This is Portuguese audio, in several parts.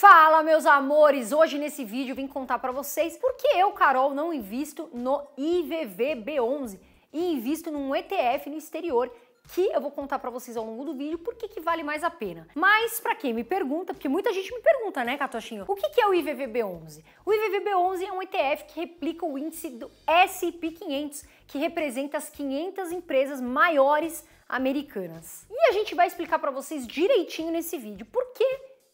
Fala, meus amores! Hoje nesse vídeo vim contar para vocês por que eu, Carol, não invisto no IVVB11 e invisto num ETF no exterior que eu vou contar para vocês ao longo do vídeo por que, que vale mais a pena. Mas para quem me pergunta, porque muita gente me pergunta, né, Catochinho, o que, que é o IVVB11? O IVVB11 é um ETF que replica o índice do S&P 500, que representa as 500 empresas maiores americanas. E a gente vai explicar para vocês direitinho nesse vídeo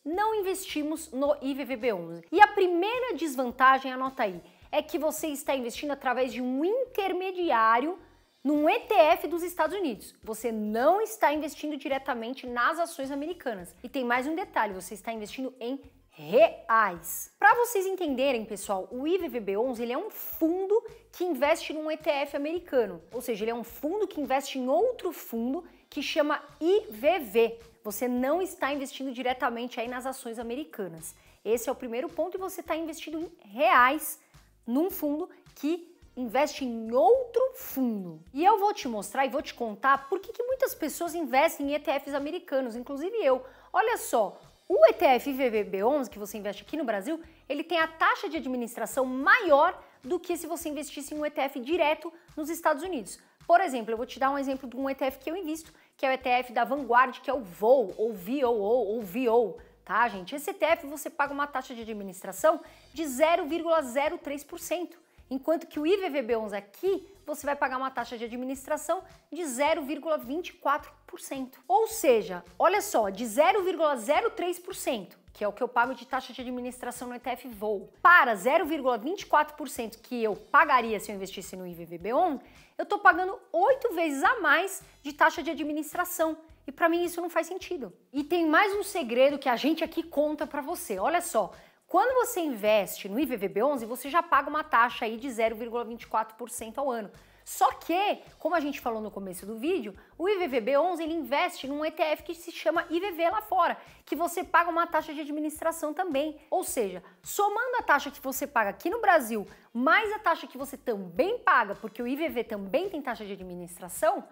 não investimos no IVVB11. E a primeira desvantagem, anota aí, é que você está investindo através de um intermediário num ETF dos Estados Unidos. Você não está investindo diretamente nas ações americanas. E tem mais um detalhe, você está investindo em reais. Para vocês entenderem, pessoal, o IVVB11 ele é um fundo que investe num ETF americano, ou seja, ele é um fundo que investe em outro fundo que chama IVV. Você não está investindo diretamente aí nas ações americanas. Esse é o primeiro ponto e você está investindo em reais num fundo que investe em outro fundo. E eu vou te mostrar e vou te contar por que, que muitas pessoas investem em ETFs americanos, inclusive eu. Olha só, o ETF VVB11 que você investe aqui no Brasil, ele tem a taxa de administração maior do que se você investisse em um ETF direto nos Estados Unidos. Por exemplo, eu vou te dar um exemplo de um ETF que eu invisto, que é o ETF da Vanguard, que é o VOO, ou VOO, ou VO, tá, gente? Esse ETF você paga uma taxa de administração de 0,03%, enquanto que o IVVB11 aqui você vai pagar uma taxa de administração de 0,24%. Ou seja, olha só, de 0,03% que é o que eu pago de taxa de administração no ETF Voo, para 0,24% que eu pagaria se eu investisse no IVVB11, eu estou pagando oito vezes a mais de taxa de administração. E para mim isso não faz sentido. E tem mais um segredo que a gente aqui conta para você. Olha só, quando você investe no IVVB11, você já paga uma taxa aí de 0,24% ao ano. Só que, como a gente falou no começo do vídeo, o IVVB11 ele investe num ETF que se chama IVV lá fora, que você paga uma taxa de administração também. Ou seja, somando a taxa que você paga aqui no Brasil mais a taxa que você também paga, porque o IVV também tem taxa de administração,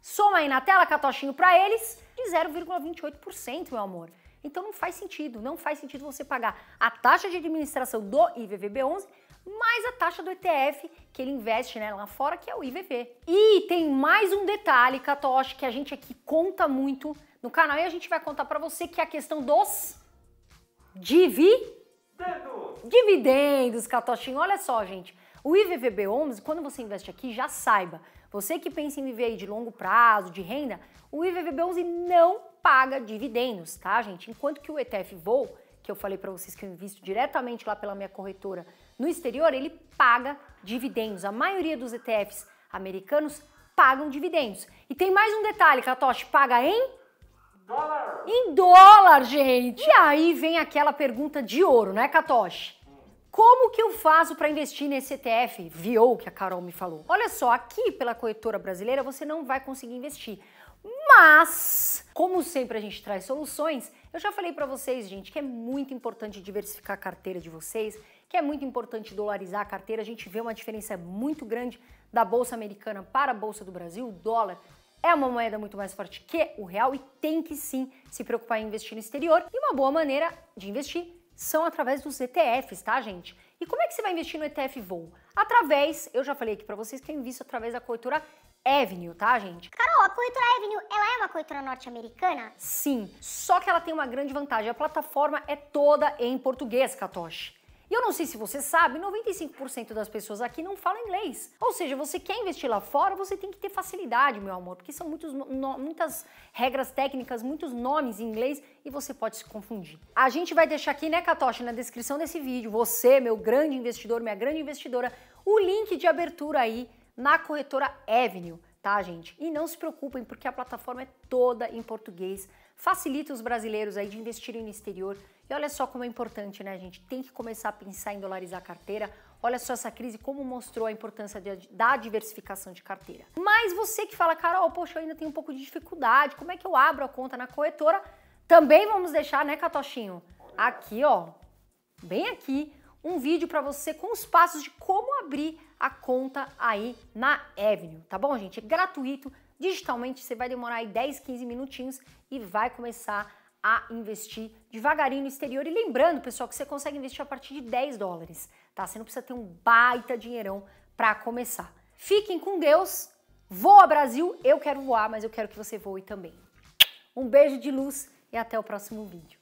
soma aí na tela, catochinho para eles, de 0,28%, meu amor. Então não faz sentido, não faz sentido você pagar a taxa de administração do IVVB11 mais a taxa do ETF que ele investe né, lá fora, que é o IVV. E tem mais um detalhe, Katoshi, que a gente aqui conta muito no canal e a gente vai contar para você, que é a questão dos dividendos. Dividendos, Katoshin. Olha só, gente. O IVVB11, quando você investe aqui, já saiba. Você que pensa em viver aí de longo prazo, de renda, o IVVB11 não paga dividendos, tá, gente? Enquanto que o ETF VOO, que eu falei para vocês que eu invisto diretamente lá pela minha corretora, no exterior, ele paga dividendos. A maioria dos ETFs americanos pagam dividendos. E tem mais um detalhe, Katoshi, paga em dólar. Em dólar, gente. E aí vem aquela pergunta de ouro, né, Katoshi? Como que eu faço para investir nesse ETF? Viou que a Carol me falou. Olha só, aqui pela corretora brasileira você não vai conseguir investir. Mas, como sempre a gente traz soluções, eu já falei para vocês, gente, que é muito importante diversificar a carteira de vocês que é muito importante dolarizar a carteira. A gente vê uma diferença muito grande da bolsa americana para a bolsa do Brasil. O dólar é uma moeda muito mais forte que o real e tem que sim se preocupar em investir no exterior. E uma boa maneira de investir são através dos ETFs, tá, gente? E como é que você vai investir no ETF Voo? Através, eu já falei aqui para vocês que eu visto através da corretora Avenue, tá, gente? Carol, a corretora Avenue, ela é uma corretora norte-americana? Sim, só que ela tem uma grande vantagem. A plataforma é toda em português, Katoshi. E eu não sei se você sabe, 95% das pessoas aqui não falam inglês. Ou seja, você quer investir lá fora, você tem que ter facilidade, meu amor, porque são muitos, no, muitas regras técnicas, muitos nomes em inglês e você pode se confundir. A gente vai deixar aqui, né, Katoshi, na descrição desse vídeo, você, meu grande investidor, minha grande investidora, o link de abertura aí na corretora Avenue tá, gente? E não se preocupem, porque a plataforma é toda em português. Facilita os brasileiros aí de investirem no exterior. E olha só como é importante, né, gente? Tem que começar a pensar em dolarizar a carteira. Olha só essa crise como mostrou a importância de, da diversificação de carteira. Mas você que fala, Carol, poxa, eu ainda tenho um pouco de dificuldade, como é que eu abro a conta na corretora? Também vamos deixar, né, Catochinho? Aqui, ó, bem aqui, um vídeo para você com os passos de como abrir a conta aí na Avenue, tá bom, gente? É gratuito, digitalmente, você vai demorar aí 10, 15 minutinhos e vai começar a investir devagarinho no exterior. E lembrando, pessoal, que você consegue investir a partir de 10 dólares, tá? Você não precisa ter um baita dinheirão para começar. Fiquem com Deus. Voa Brasil, eu quero voar, mas eu quero que você voe também. Um beijo de luz e até o próximo vídeo.